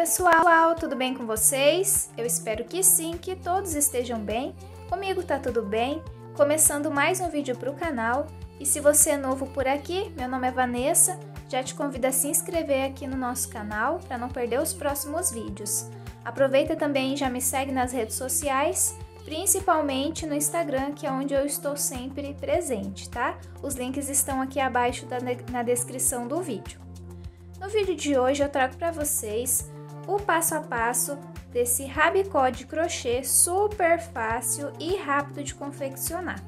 pessoal, tudo bem com vocês? Eu espero que sim, que todos estejam bem. Comigo tá tudo bem. Começando mais um vídeo para o canal. E se você é novo por aqui, meu nome é Vanessa, já te convido a se inscrever aqui no nosso canal para não perder os próximos vídeos. Aproveita também e já me segue nas redes sociais, principalmente no Instagram, que é onde eu estou sempre presente, tá? Os links estão aqui abaixo da, na descrição do vídeo. No vídeo de hoje eu trago para vocês o passo a passo desse rabicó de crochê super fácil e rápido de confeccionar.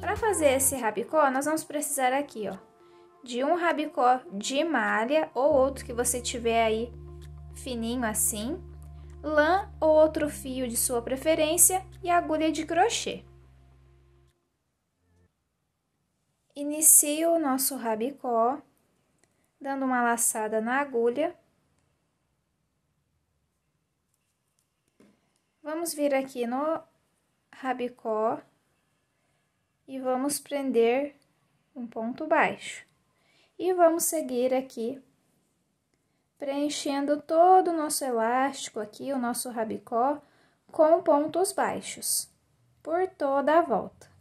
Para fazer esse rabicó, nós vamos precisar aqui, ó, de um rabicó de malha ou outro que você tiver aí fininho assim, lã ou outro fio de sua preferência e agulha de crochê. Inicio o nosso rabicó dando uma laçada na agulha Vamos vir aqui no rabicó e vamos prender um ponto baixo. E vamos seguir aqui, preenchendo todo o nosso elástico aqui, o nosso rabicó, com pontos baixos, por toda a volta.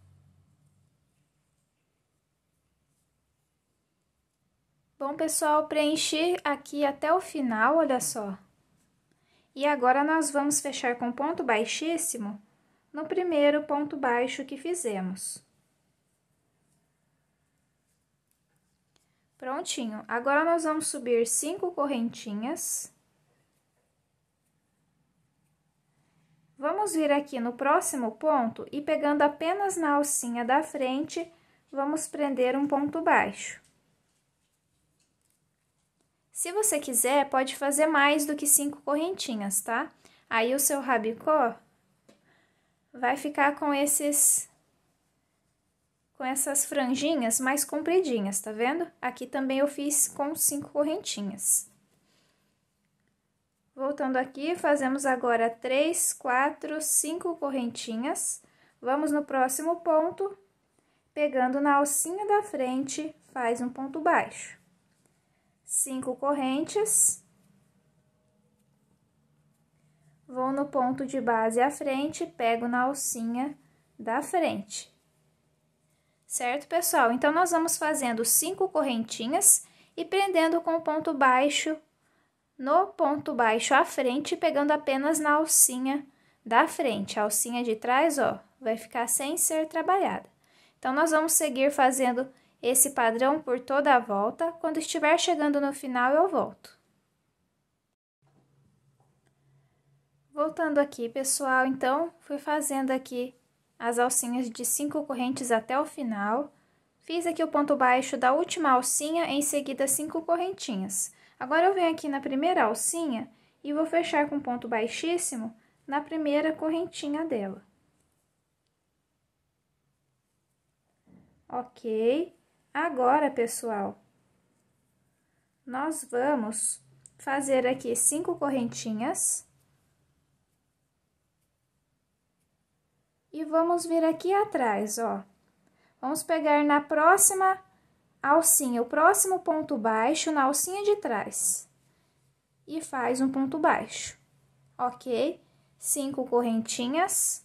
Bom, pessoal, preenchi aqui até o final, olha só. E agora nós vamos fechar com ponto baixíssimo no primeiro ponto baixo que fizemos. Prontinho. Agora nós vamos subir cinco correntinhas. Vamos vir aqui no próximo ponto e pegando apenas na alcinha da frente, vamos prender um ponto baixo. Se você quiser, pode fazer mais do que cinco correntinhas, tá? Aí o seu rabicó vai ficar com esses com essas franjinhas mais compridinhas, tá vendo? Aqui também eu fiz com cinco correntinhas. Voltando aqui, fazemos agora três, quatro, cinco correntinhas. Vamos no próximo ponto, pegando na alcinha da frente, faz um ponto baixo cinco correntes, vou no ponto de base à frente, pego na alcinha da frente. Certo, pessoal? Então, nós vamos fazendo cinco correntinhas e prendendo com o ponto baixo no ponto baixo à frente, pegando apenas na alcinha da frente. A alcinha de trás, ó, vai ficar sem ser trabalhada. Então, nós vamos seguir fazendo esse padrão por toda a volta. Quando estiver chegando no final, eu volto. Voltando aqui, pessoal, então, fui fazendo aqui as alcinhas de cinco correntes até o final. Fiz aqui o ponto baixo da última alcinha, em seguida, cinco correntinhas. Agora, eu venho aqui na primeira alcinha e vou fechar com ponto baixíssimo na primeira correntinha dela. Ok, Agora, pessoal, nós vamos fazer aqui cinco correntinhas. E vamos vir aqui atrás, ó. Vamos pegar na próxima alcinha, o próximo ponto baixo na alcinha de trás. E faz um ponto baixo, ok? Cinco correntinhas.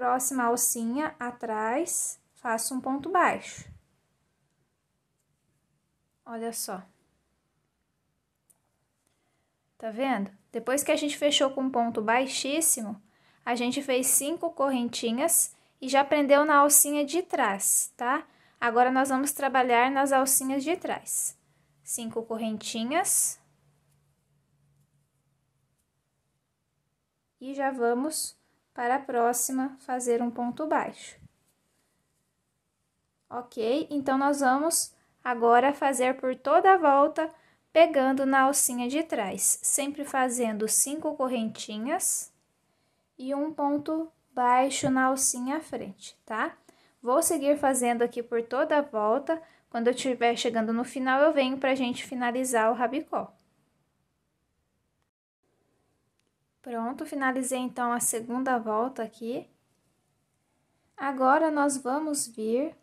Próxima alcinha, atrás, faço um ponto baixo. Olha só. Tá vendo? Depois que a gente fechou com um ponto baixíssimo, a gente fez cinco correntinhas e já prendeu na alcinha de trás, tá? Agora, nós vamos trabalhar nas alcinhas de trás. Cinco correntinhas. E já vamos para a próxima fazer um ponto baixo. Ok? Então, nós vamos agora fazer por toda a volta, pegando na alcinha de trás, sempre fazendo cinco correntinhas e um ponto baixo na alcinha à frente, tá? Vou seguir fazendo aqui por toda a volta, quando eu estiver chegando no final, eu venho pra gente finalizar o rabicó. Pronto, finalizei então a segunda volta aqui. Agora, nós vamos vir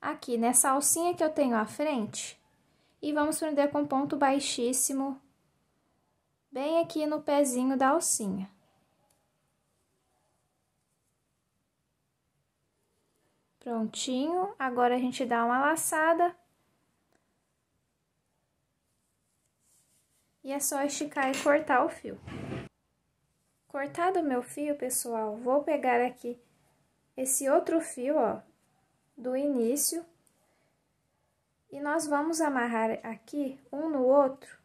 aqui nessa alcinha que eu tenho à frente e vamos prender com ponto baixíssimo bem aqui no pezinho da alcinha. Prontinho, agora a gente dá uma laçada. E é só esticar e cortar o fio. Cortado meu fio, pessoal, vou pegar aqui esse outro fio, ó, do início. E nós vamos amarrar aqui um no outro.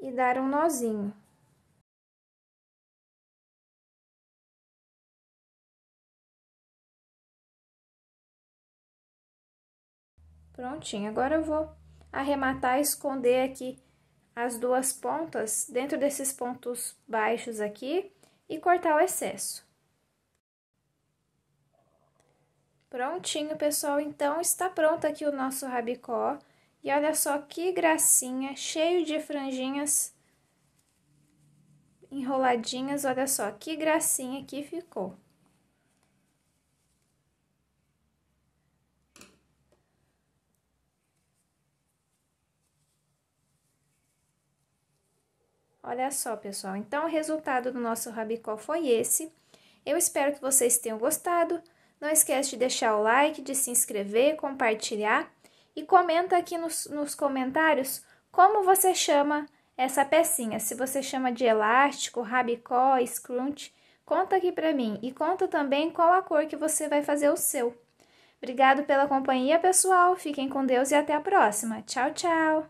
E dar um nozinho. Prontinho, agora eu vou arrematar e esconder aqui as duas pontas dentro desses pontos baixos aqui e cortar o excesso. Prontinho, pessoal. Então, está pronto aqui o nosso rabicó. E olha só que gracinha, cheio de franjinhas enroladinhas. Olha só que gracinha que ficou. Olha só, pessoal. Então, o resultado do nosso rabicó foi esse. Eu espero que vocês tenham gostado. Não esquece de deixar o like, de se inscrever, compartilhar e comenta aqui nos, nos comentários como você chama essa pecinha. Se você chama de elástico, rabicó, scrunch, conta aqui para mim e conta também qual a cor que você vai fazer o seu. Obrigado pela companhia, pessoal. Fiquem com Deus e até a próxima. Tchau, tchau.